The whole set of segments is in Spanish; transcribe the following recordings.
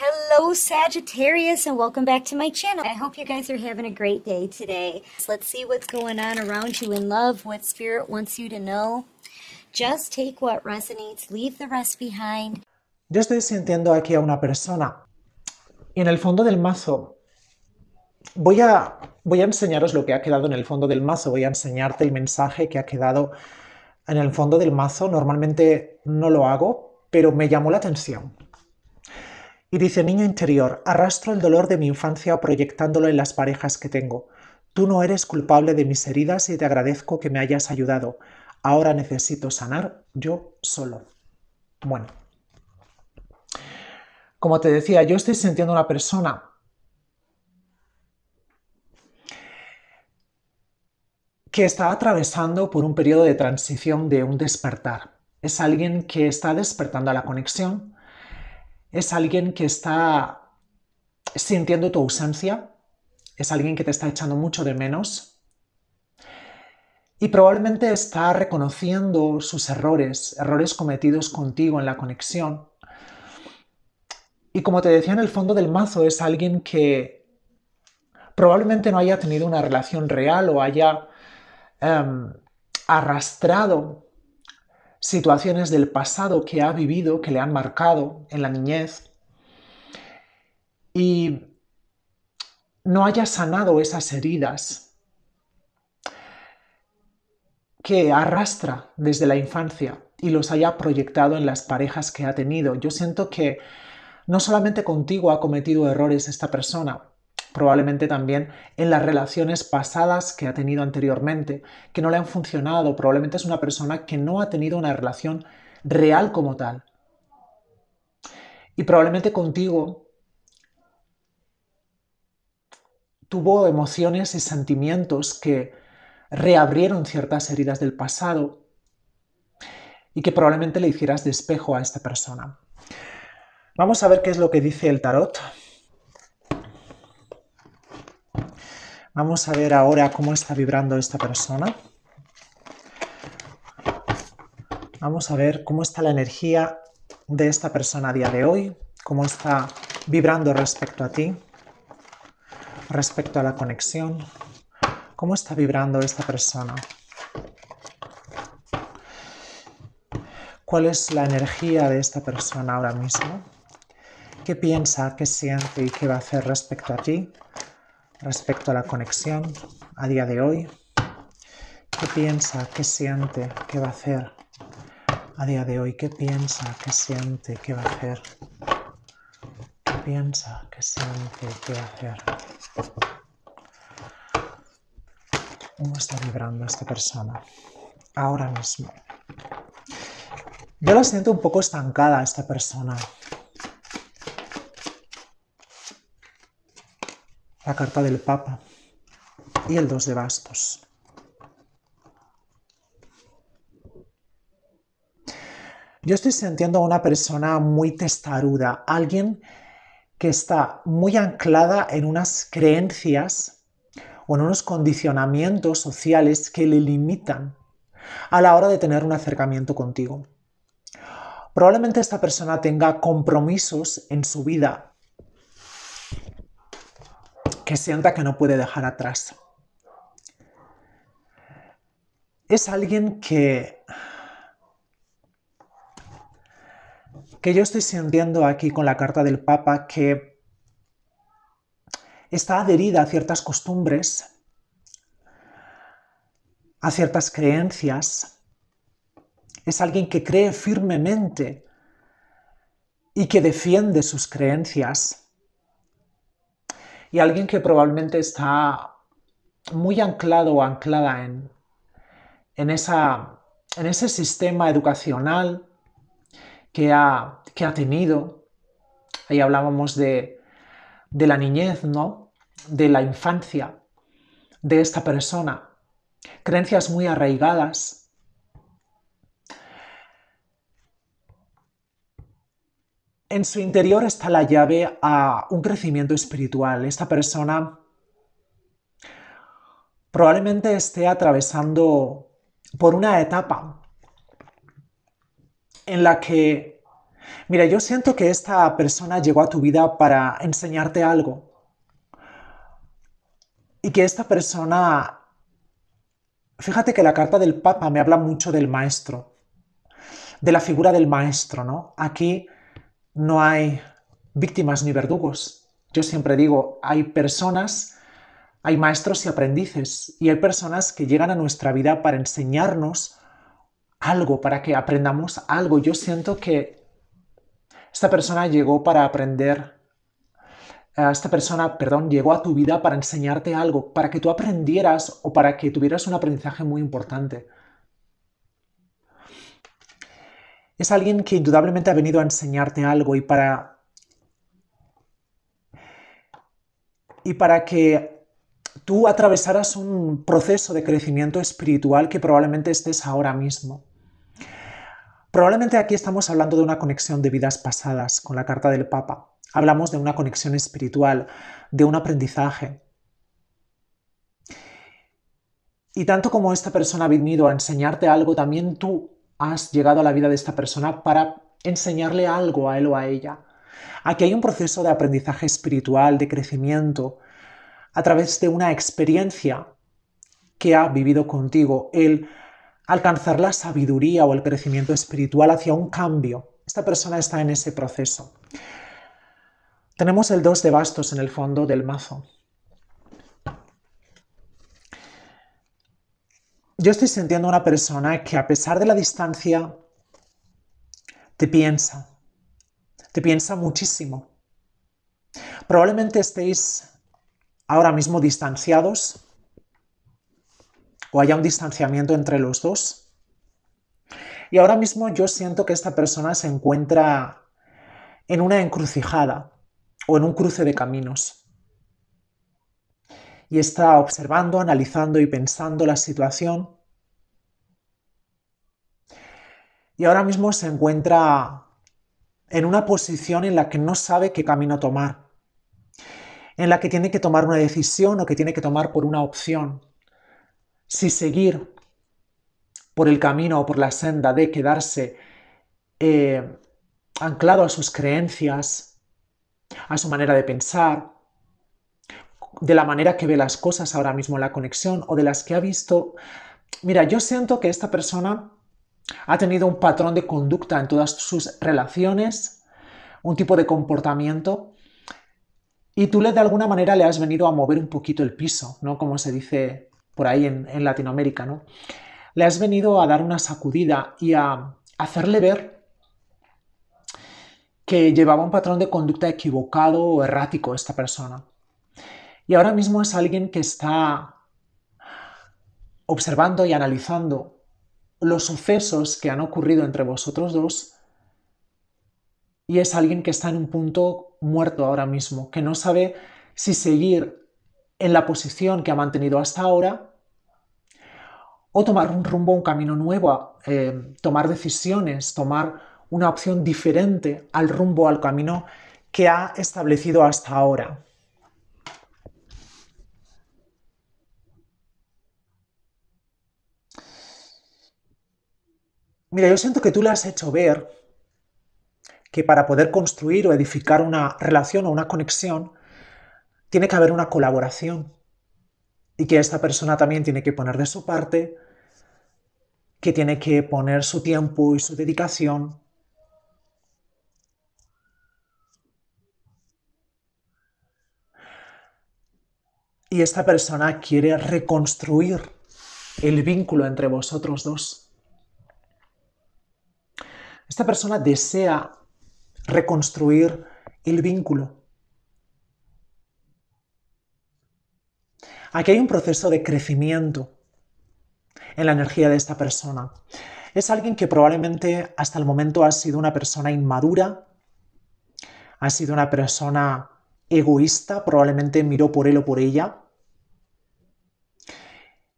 Hello Sagittarius and welcome back to my channel. I hope you guys are having a great day today. So let's see what's going on around you in love, what spirit wants you to know. Just take what resonates, leave the rest behind. Yo estoy sintiendo aquí a una persona en el fondo del mazo voy a, voy a enseñaros lo que ha quedado en el fondo del mazo, voy a enseñarte el mensaje que ha quedado en el fondo del mazo. Normalmente no lo hago, pero me llamó la atención y dice, niño interior, arrastro el dolor de mi infancia proyectándolo en las parejas que tengo. Tú no eres culpable de mis heridas y te agradezco que me hayas ayudado. Ahora necesito sanar yo solo. Bueno, como te decía, yo estoy sintiendo una persona que está atravesando por un periodo de transición de un despertar. Es alguien que está despertando a la conexión, es alguien que está sintiendo tu ausencia, es alguien que te está echando mucho de menos y probablemente está reconociendo sus errores, errores cometidos contigo en la conexión. Y como te decía en el fondo del mazo, es alguien que probablemente no haya tenido una relación real o haya em, arrastrado situaciones del pasado que ha vivido, que le han marcado en la niñez, y no haya sanado esas heridas que arrastra desde la infancia y los haya proyectado en las parejas que ha tenido. Yo siento que no solamente contigo ha cometido errores esta persona, probablemente también en las relaciones pasadas que ha tenido anteriormente, que no le han funcionado, probablemente es una persona que no ha tenido una relación real como tal. Y probablemente contigo tuvo emociones y sentimientos que reabrieron ciertas heridas del pasado y que probablemente le hicieras despejo a esta persona. Vamos a ver qué es lo que dice el tarot Vamos a ver ahora cómo está vibrando esta persona. Vamos a ver cómo está la energía de esta persona a día de hoy, cómo está vibrando respecto a ti, respecto a la conexión, cómo está vibrando esta persona. ¿Cuál es la energía de esta persona ahora mismo? ¿Qué piensa, qué siente y qué va a hacer respecto a ti? respecto a la conexión a día de hoy? ¿Qué piensa, qué siente, qué va a hacer a día de hoy? ¿Qué piensa, qué siente, qué va a hacer? ¿Qué piensa, qué siente, qué va a hacer? ¿Cómo está vibrando esta persona ahora mismo? Yo la siento un poco estancada esta persona. la carta del Papa y el 2 de bastos. Yo estoy sintiendo a una persona muy testaruda, alguien que está muy anclada en unas creencias o en unos condicionamientos sociales que le limitan a la hora de tener un acercamiento contigo. Probablemente esta persona tenga compromisos en su vida que sienta que no puede dejar atrás. Es alguien que, que yo estoy sintiendo aquí con la carta del Papa que está adherida a ciertas costumbres, a ciertas creencias. Es alguien que cree firmemente y que defiende sus creencias y alguien que probablemente está muy anclado o anclada en, en, esa, en ese sistema educacional que ha, tenido. Ahí hablábamos de, de la niñez, ¿no? De la infancia de esta persona. Creencias muy arraigadas En su interior está la llave a un crecimiento espiritual. Esta persona probablemente esté atravesando por una etapa en la que, mira, yo siento que esta persona llegó a tu vida para enseñarte algo y que esta persona, fíjate que la carta del Papa me habla mucho del maestro, de la figura del maestro, ¿no? Aquí no hay víctimas ni verdugos. Yo siempre digo, hay personas, hay maestros y aprendices, y hay personas que llegan a nuestra vida para enseñarnos algo, para que aprendamos algo. Yo siento que esta persona llegó para aprender, eh, esta persona, perdón, llegó a tu vida para enseñarte algo, para que tú aprendieras o para que tuvieras un aprendizaje muy importante. es alguien que indudablemente ha venido a enseñarte algo y para... Y para que tú atravesaras un proceso de crecimiento espiritual que probablemente estés ahora mismo. Probablemente aquí estamos hablando de una conexión de vidas pasadas con la carta del Papa. Hablamos de una conexión espiritual, de un aprendizaje. Y tanto como esta persona ha venido a enseñarte algo, también tú has llegado a la vida de esta persona para enseñarle algo a él o a ella. Aquí hay un proceso de aprendizaje espiritual, de crecimiento, a través de una experiencia que ha vivido contigo, el alcanzar la sabiduría o el crecimiento espiritual hacia un cambio. Esta persona está en ese proceso. Tenemos el 2 de bastos en el fondo del mazo. yo estoy sintiendo una persona que a pesar de la distancia te piensa, te piensa muchísimo. Probablemente estéis ahora mismo distanciados o haya un distanciamiento entre los dos. Y ahora mismo yo siento que esta persona se encuentra en una encrucijada o en un cruce de caminos. Y está observando, analizando y pensando la situación y ahora mismo se encuentra en una posición en la que no sabe qué camino tomar, en la que tiene que tomar una decisión o que tiene que tomar por una opción, si seguir por el camino o por la senda de quedarse eh, anclado a sus creencias, a su manera de pensar, de la manera que ve las cosas ahora mismo la conexión o de las que ha visto. Mira, yo siento que esta persona ha tenido un patrón de conducta en todas sus relaciones, un tipo de comportamiento, y tú le de alguna manera le has venido a mover un poquito el piso, ¿no? Como se dice por ahí en, Latinoamérica, Le has venido a dar una sacudida y a hacerle ver que llevaba un patrón de conducta equivocado o errático esta persona. Y ahora mismo es alguien que está observando y analizando los sucesos que han ocurrido entre vosotros dos y es alguien que está en un punto muerto ahora mismo, que no sabe si seguir en la posición que ha mantenido hasta ahora o tomar un rumbo, un camino nuevo, eh, tomar decisiones, tomar una opción diferente al rumbo, al camino que ha establecido hasta ahora. Mira, yo siento que tú le has hecho ver que para poder construir o edificar una relación o una conexión, tiene que haber una colaboración y que esta persona también tiene que poner de su parte, que tiene que poner su tiempo y su dedicación. Y esta persona quiere reconstruir el vínculo entre vosotros dos. Esta persona desea reconstruir el vínculo. Aquí hay un proceso de crecimiento en la energía de esta persona. Es alguien que probablemente hasta el momento ha sido una persona inmadura, ha sido una persona egoísta, probablemente miró por él o por ella,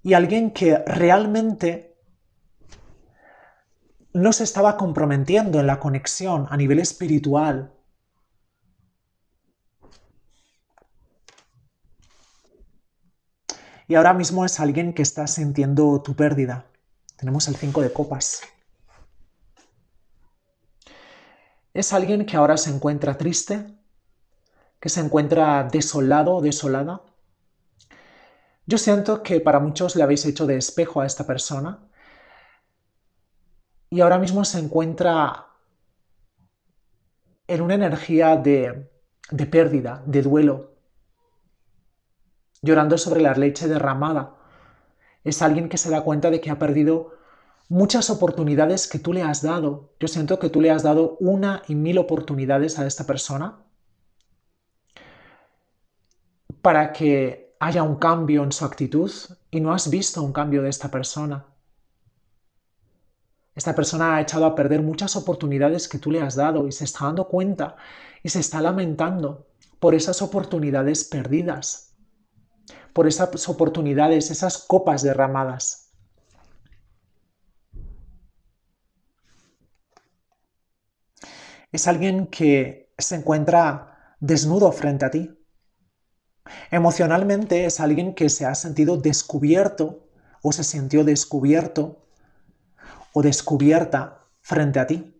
y alguien que realmente no se estaba comprometiendo en la conexión a nivel espiritual. Y ahora mismo es alguien que está sintiendo tu pérdida. Tenemos el 5 de copas. Es alguien que ahora se encuentra triste, que se encuentra desolado o desolada. Yo siento que para muchos le habéis hecho de espejo a esta persona y ahora mismo se encuentra en una energía de, de pérdida, de duelo, llorando sobre la leche derramada. Es alguien que se da cuenta de que ha perdido muchas oportunidades que tú le has dado. Yo siento que tú le has dado una y mil oportunidades a esta persona para que haya un cambio en su actitud y no has visto un cambio de esta persona. Esta persona ha echado a perder muchas oportunidades que tú le has dado y se está dando cuenta y se está lamentando por esas oportunidades perdidas, por esas oportunidades, esas copas derramadas. Es alguien que se encuentra desnudo frente a ti. Emocionalmente es alguien que se ha sentido descubierto o se sintió descubierto o descubierta frente a ti.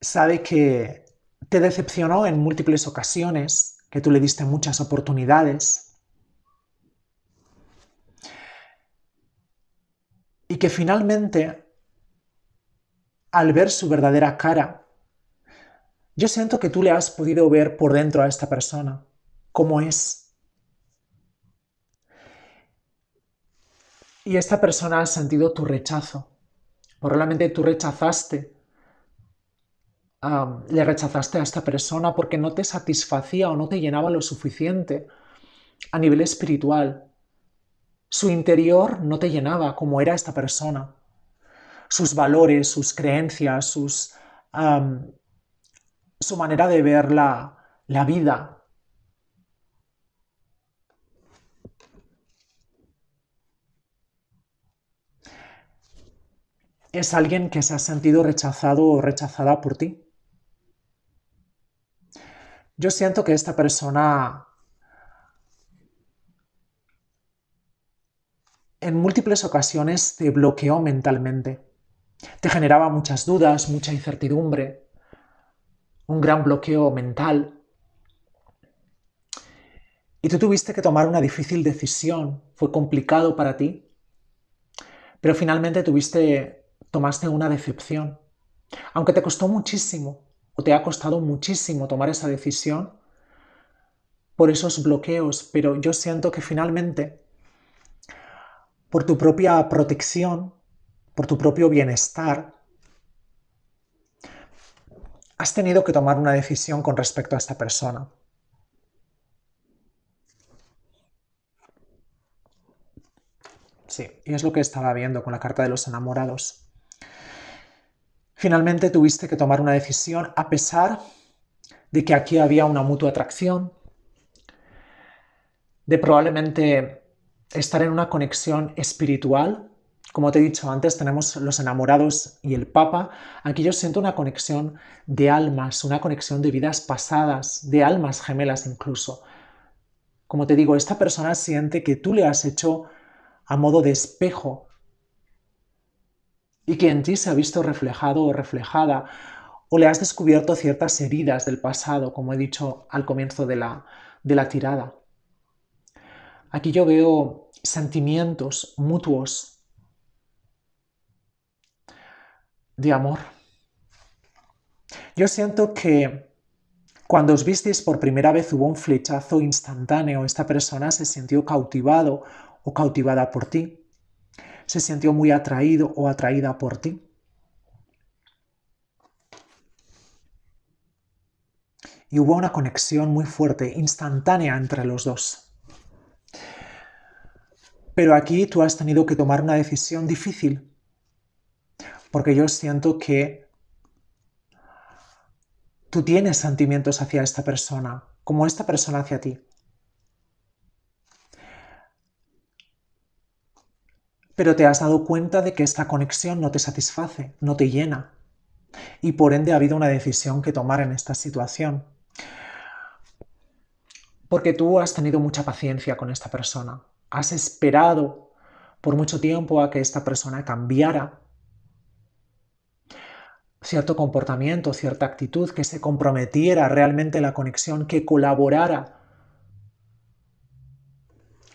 Sabe que te decepcionó en múltiples ocasiones, que tú le diste muchas oportunidades y que finalmente al ver su verdadera cara, yo siento que tú le has podido ver por dentro a esta persona, cómo es. Y esta persona ha sentido tu rechazo. realmente tú rechazaste, le rechazaste a esta persona porque no te satisfacía o no te llenaba lo suficiente a nivel espiritual. Su interior no te llenaba como era esta persona sus valores, sus creencias, su manera de ver la, la vida. Es alguien que se ha sentido rechazado o rechazada por ti. Yo siento que esta persona en múltiples ocasiones te bloqueó mentalmente. Te generaba muchas dudas, mucha incertidumbre, un gran bloqueo mental. Y tú tuviste que tomar una difícil decisión, fue complicado para ti, pero finalmente tuviste, tomaste una decepción. Aunque te costó muchísimo o te ha costado muchísimo tomar esa decisión por esos bloqueos, pero yo siento que finalmente, por tu propia protección, por tu propio bienestar, has tenido que tomar una decisión con respecto a esta persona. Sí, y es lo que estaba viendo con la carta de los enamorados. Finalmente tuviste que tomar una decisión a pesar de que aquí había una mutua atracción, de probablemente estar en una conexión espiritual como te he dicho antes, tenemos los enamorados y el Papa. Aquí yo siento una conexión de almas, una conexión de vidas pasadas, de almas gemelas incluso. Como te digo, esta persona siente que tú le has hecho a modo de espejo y que en ti se ha visto reflejado o reflejada o le has descubierto ciertas heridas del pasado, como he dicho al comienzo de la, de la tirada. Aquí yo veo sentimientos mutuos de amor. Yo siento que cuando os visteis por primera vez hubo un flechazo instantáneo. Esta persona se sintió cautivado o cautivada por ti. Se sintió muy atraído o atraída por ti. Y hubo una conexión muy fuerte, instantánea entre los dos. Pero aquí tú has tenido que tomar una decisión difícil porque yo siento que tú tienes sentimientos hacia esta persona, como esta persona hacia ti. Pero te has dado cuenta de que esta conexión no te satisface, no te llena. Y por ende ha habido una decisión que tomar en esta situación. Porque tú has tenido mucha paciencia con esta persona. Has esperado por mucho tiempo a que esta persona cambiara cierto comportamiento, cierta actitud, que se comprometiera realmente la conexión, que colaborara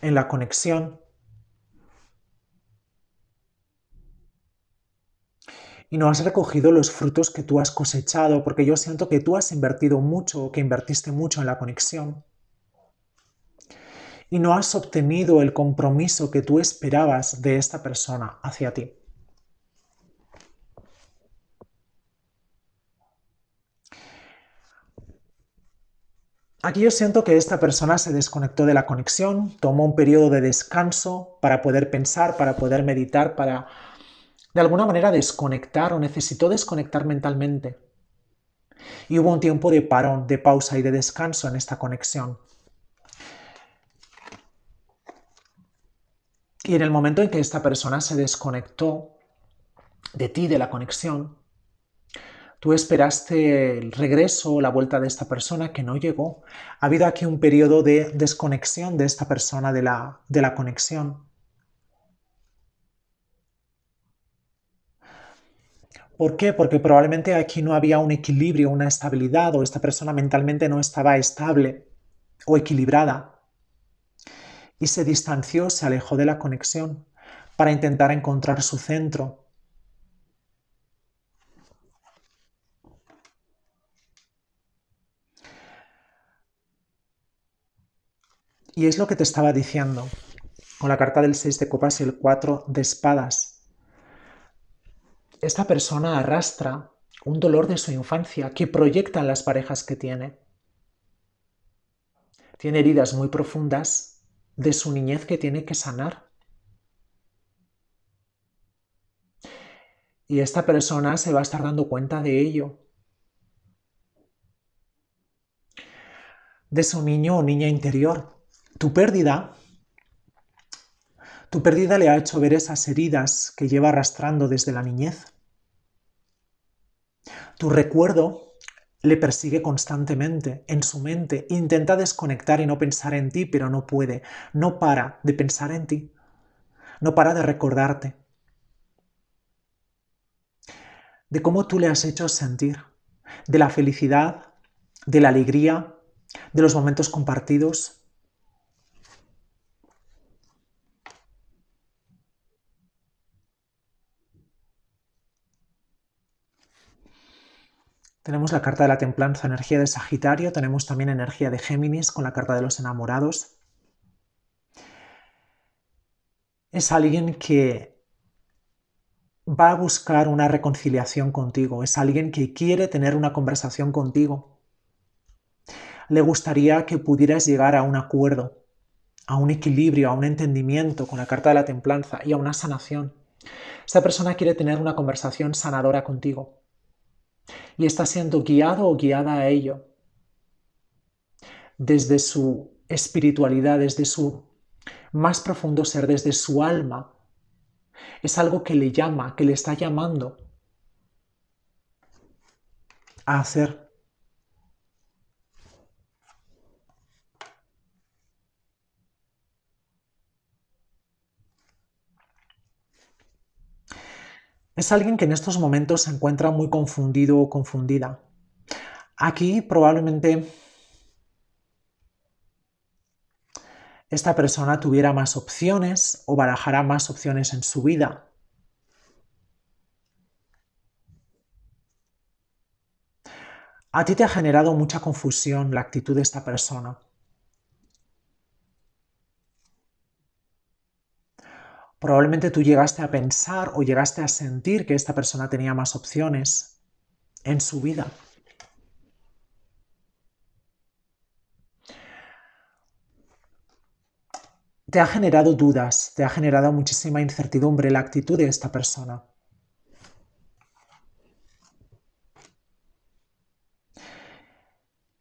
en la conexión. Y no has recogido los frutos que tú has cosechado, porque yo siento que tú has invertido mucho, que invertiste mucho en la conexión. Y no has obtenido el compromiso que tú esperabas de esta persona hacia ti. Aquí yo siento que esta persona se desconectó de la conexión, tomó un periodo de descanso para poder pensar, para poder meditar, para de alguna manera desconectar o necesitó desconectar mentalmente. Y hubo un tiempo de parón, de pausa y de descanso en esta conexión. Y en el momento en que esta persona se desconectó de ti, de la conexión, Tú esperaste el regreso, o la vuelta de esta persona que no llegó. Ha habido aquí un periodo de desconexión de esta persona de la, de la conexión. ¿Por qué? Porque probablemente aquí no había un equilibrio, una estabilidad o esta persona mentalmente no estaba estable o equilibrada. Y se distanció, se alejó de la conexión para intentar encontrar su centro, Y es lo que te estaba diciendo con la carta del 6 de copas y el 4 de espadas. Esta persona arrastra un dolor de su infancia que proyecta en las parejas que tiene. Tiene heridas muy profundas de su niñez que tiene que sanar. Y esta persona se va a estar dando cuenta de ello. De su niño o niña interior, tu pérdida, tu pérdida le ha hecho ver esas heridas que lleva arrastrando desde la niñez. Tu recuerdo le persigue constantemente en su mente, intenta desconectar y no pensar en ti, pero no puede, no para de pensar en ti, no para de recordarte, de cómo tú le has hecho sentir, de la felicidad, de la alegría, de los momentos compartidos, Tenemos la carta de la templanza, energía de Sagitario, tenemos también energía de Géminis con la carta de los enamorados. Es alguien que va a buscar una reconciliación contigo, es alguien que quiere tener una conversación contigo. Le gustaría que pudieras llegar a un acuerdo, a un equilibrio, a un entendimiento con la carta de la templanza y a una sanación. Esa persona quiere tener una conversación sanadora contigo y está siendo guiado o guiada a ello desde su espiritualidad, desde su más profundo ser, desde su alma. Es algo que le llama, que le está llamando a hacer. Es alguien que en estos momentos se encuentra muy confundido o confundida. Aquí probablemente esta persona tuviera más opciones o barajara más opciones en su vida. A ti te ha generado mucha confusión la actitud de esta persona. Probablemente tú llegaste a pensar o llegaste a sentir que esta persona tenía más opciones en su vida. Te ha generado dudas, te ha generado muchísima incertidumbre la actitud de esta persona.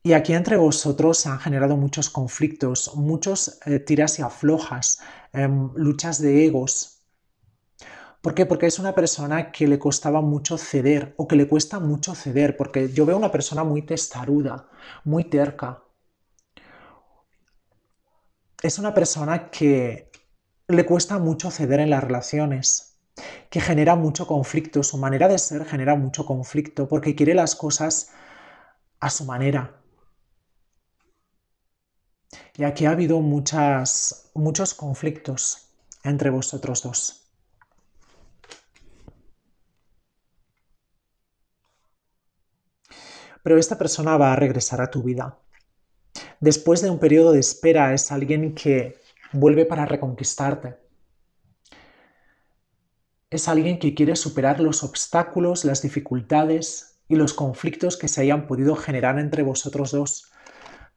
Y aquí entre vosotros han generado muchos conflictos, muchos eh, tiras y aflojas, em, luchas de egos. ¿Por qué? Porque es una persona que le costaba mucho ceder o que le cuesta mucho ceder, porque yo veo una persona muy testaruda, muy terca. Es una persona que le cuesta mucho ceder en las relaciones que genera mucho conflicto, su manera de ser genera mucho conflicto, porque quiere las cosas a su manera, y aquí ha habido muchos conflictos entre vosotros dos. Pero esta persona va a regresar a tu vida. Después de un periodo de espera es alguien que vuelve para reconquistarte. Es alguien que quiere superar los obstáculos, las dificultades y los conflictos que se hayan podido generar entre vosotros dos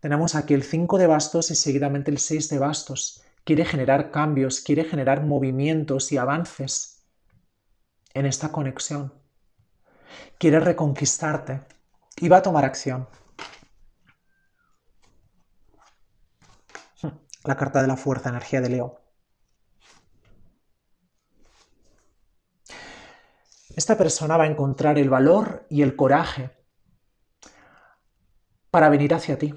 tenemos aquí el 5 de bastos y seguidamente el 6 de bastos. Quiere generar cambios, quiere generar movimientos y avances en esta conexión. Quiere reconquistarte y va a tomar acción. Hmm, la carta de la fuerza, energía de Leo. Esta persona va a encontrar el valor y el coraje para venir hacia ti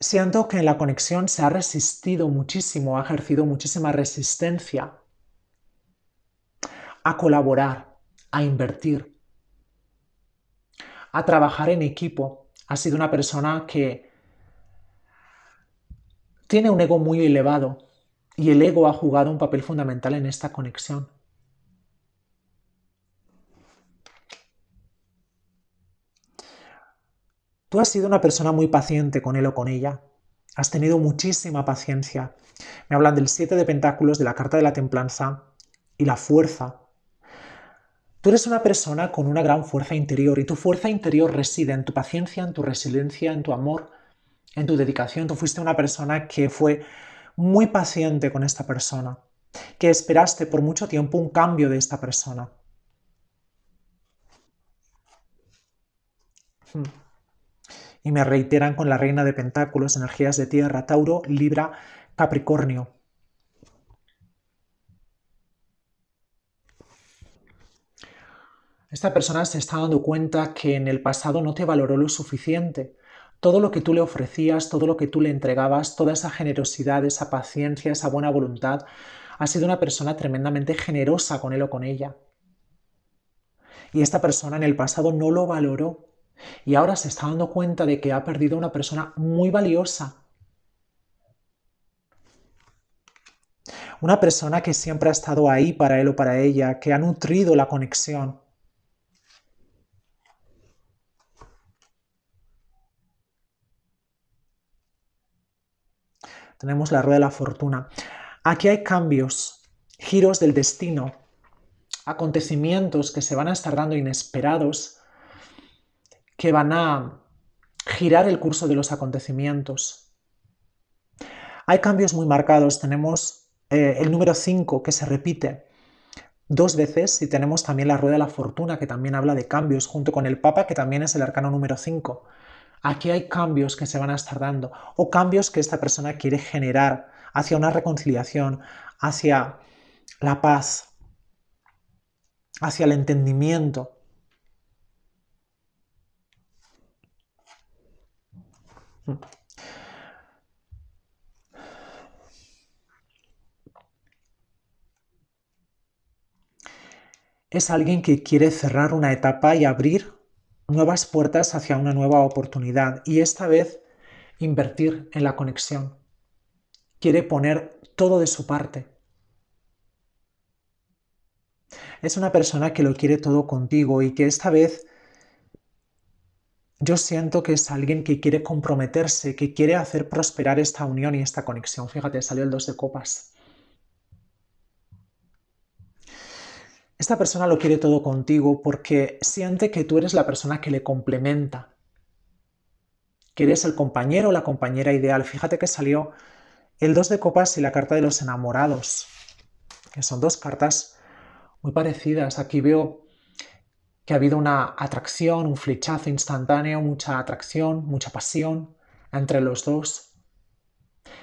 siento que en la conexión se ha resistido muchísimo, ha ejercido muchísima resistencia a colaborar, a invertir, a trabajar en equipo. Ha sido una persona que tiene un ego muy elevado y el ego ha jugado un papel fundamental en esta conexión. Tú has sido una persona muy paciente con él o con ella. Has tenido muchísima paciencia. Me hablan del siete de pentáculos, de la carta de la templanza y la fuerza. Tú eres una persona con una gran fuerza interior y tu fuerza interior reside en tu paciencia, en tu resiliencia, en tu amor, en tu dedicación. Tú fuiste una persona que fue muy paciente con esta persona, que esperaste por mucho tiempo un cambio de esta persona. Hmm y me reiteran con la reina de pentáculos, energías de tierra, Tauro, Libra, Capricornio. Esta persona se está dando cuenta que en el pasado no te valoró lo suficiente. Todo lo que tú le ofrecías, todo lo que tú le entregabas, toda esa generosidad, esa paciencia, esa buena voluntad, ha sido una persona tremendamente generosa con él o con ella. Y esta persona en el pasado no lo valoró y ahora se está dando cuenta de que ha perdido una persona muy valiosa. Una persona que siempre ha estado ahí para él o para ella, que ha nutrido la conexión. Tenemos la rueda de la fortuna. Aquí hay cambios, giros del destino, acontecimientos que se van a estar dando inesperados que van a girar el curso de los acontecimientos. Hay cambios muy marcados. Tenemos eh, el número 5 que se repite dos veces y tenemos también la rueda de la fortuna que también habla de cambios junto con el Papa que también es el arcano número 5. Aquí hay cambios que se van a estar dando o cambios que esta persona quiere generar hacia una reconciliación, hacia la paz, hacia el entendimiento. Es alguien que quiere cerrar una etapa y abrir nuevas puertas hacia una nueva oportunidad y esta vez invertir en la conexión. Quiere poner todo de su parte. Es una persona que lo quiere todo contigo y que esta vez yo siento que es alguien que quiere comprometerse, que quiere hacer prosperar esta unión y esta conexión. Fíjate, salió el dos de copas. Esta persona lo quiere todo contigo porque siente que tú eres la persona que le complementa, que eres el compañero o la compañera ideal. Fíjate que salió el 2 de copas y la carta de los enamorados, que son dos cartas muy parecidas. Aquí veo que ha habido una atracción, un flechazo instantáneo, mucha atracción, mucha pasión entre los dos.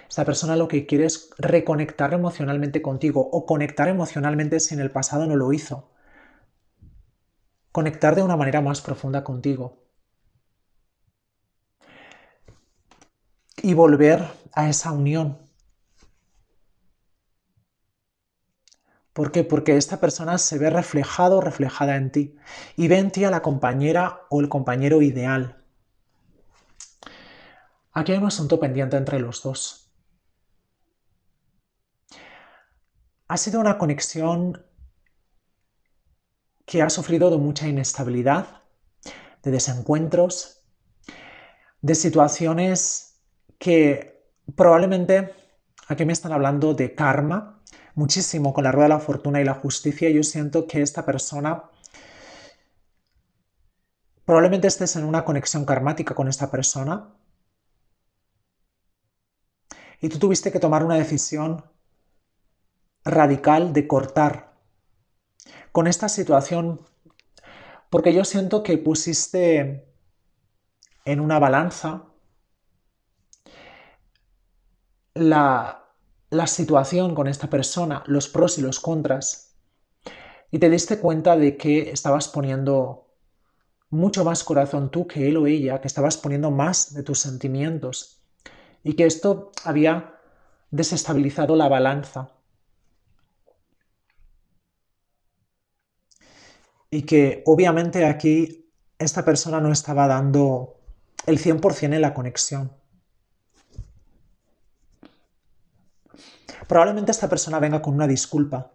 Esta persona lo que quiere es reconectar emocionalmente contigo o conectar emocionalmente si en el pasado no lo hizo. Conectar de una manera más profunda contigo. Y volver a esa unión ¿Por qué? Porque esta persona se ve reflejado o reflejada en ti y ve en ti a la compañera o el compañero ideal. Aquí hay un asunto pendiente entre los dos. Ha sido una conexión que ha sufrido de mucha inestabilidad, de desencuentros, de situaciones que probablemente aquí me están hablando de karma, muchísimo con la rueda de la fortuna y la justicia. Yo siento que esta persona probablemente estés en una conexión karmática con esta persona y tú tuviste que tomar una decisión radical de cortar con esta situación porque yo siento que pusiste en una balanza la la situación con esta persona, los pros y los contras, y te diste cuenta de que estabas poniendo mucho más corazón tú que él o ella, que estabas poniendo más de tus sentimientos y que esto había desestabilizado la balanza. Y que obviamente aquí esta persona no estaba dando el 100% en la conexión. probablemente esta persona venga con una disculpa.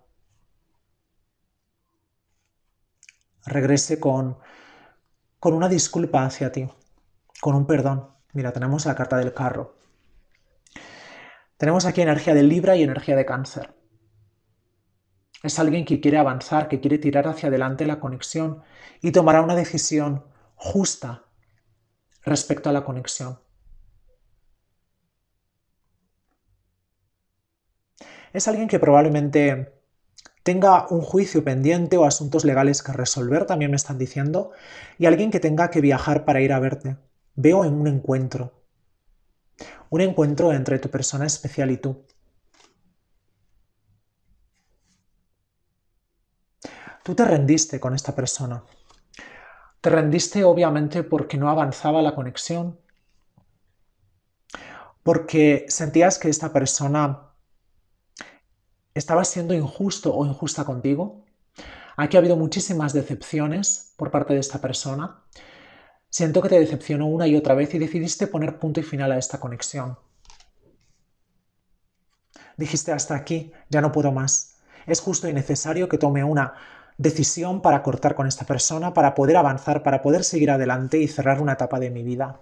Regrese con, con una disculpa hacia ti, con un perdón. Mira, tenemos la carta del carro. Tenemos aquí energía de Libra y energía de Cáncer. Es alguien que quiere avanzar, que quiere tirar hacia adelante la conexión y tomará una decisión justa respecto a la conexión. es alguien que probablemente tenga un juicio pendiente o asuntos legales que resolver, también me están diciendo, y alguien que tenga que viajar para ir a verte. Veo en un encuentro. Un encuentro entre tu persona especial y tú. Tú te rendiste con esta persona. Te rendiste obviamente porque no avanzaba la conexión, porque sentías que esta persona ¿Estabas siendo injusto o injusta contigo? Aquí ha habido muchísimas decepciones por parte de esta persona. Siento que te decepcionó una y otra vez y decidiste poner punto y final a esta conexión. Dijiste hasta aquí, ya no puedo más. Es justo y necesario que tome una decisión para cortar con esta persona, para poder avanzar, para poder seguir adelante y cerrar una etapa de mi vida.